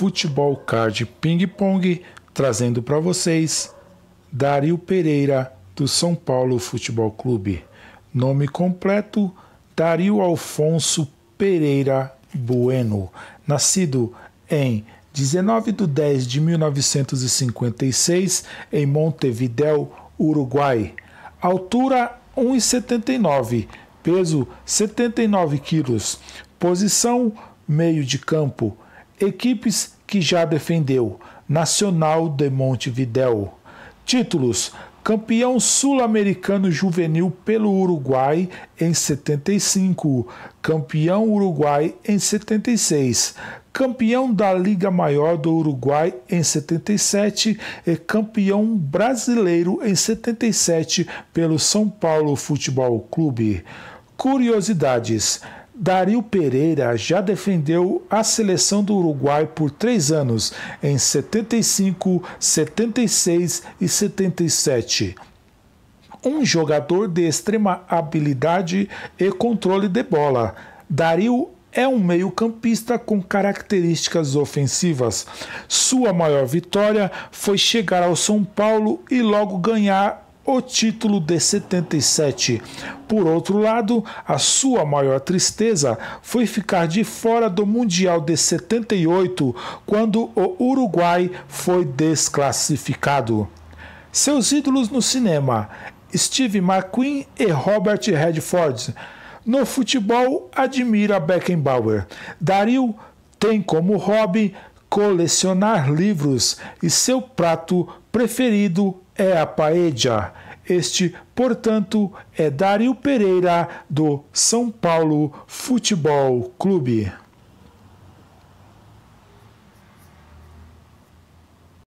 Futebol Card Ping Pong, trazendo para vocês Dario Pereira do São Paulo Futebol Clube. Nome completo: Dario Alfonso Pereira Bueno, nascido em 19 de 10 de 1956 em Montevidéu, Uruguai. Altura 1,79, peso 79 quilos, posição meio de campo equipes que já defendeu: Nacional de Montevidéu. Títulos: campeão sul-americano juvenil pelo Uruguai em 75, campeão Uruguai em 76, campeão da Liga Maior do Uruguai em 77 e campeão brasileiro em 77 pelo São Paulo Futebol Clube. Curiosidades: Dario Pereira já defendeu a seleção do Uruguai por três anos, em 75, 76 e 77 um jogador de extrema habilidade e controle de bola. Dario é um meio-campista com características ofensivas. Sua maior vitória foi chegar ao São Paulo e logo ganhar o título de 77. Por outro lado, a sua maior tristeza foi ficar de fora do Mundial de 78, quando o Uruguai foi desclassificado. Seus ídolos no cinema: Steve McQueen e Robert Redford. No futebol, admira Beckenbauer. Darío tem como hobby colecionar livros e seu prato preferido é a paella. Este, portanto, é Dário Pereira do São Paulo Futebol Clube.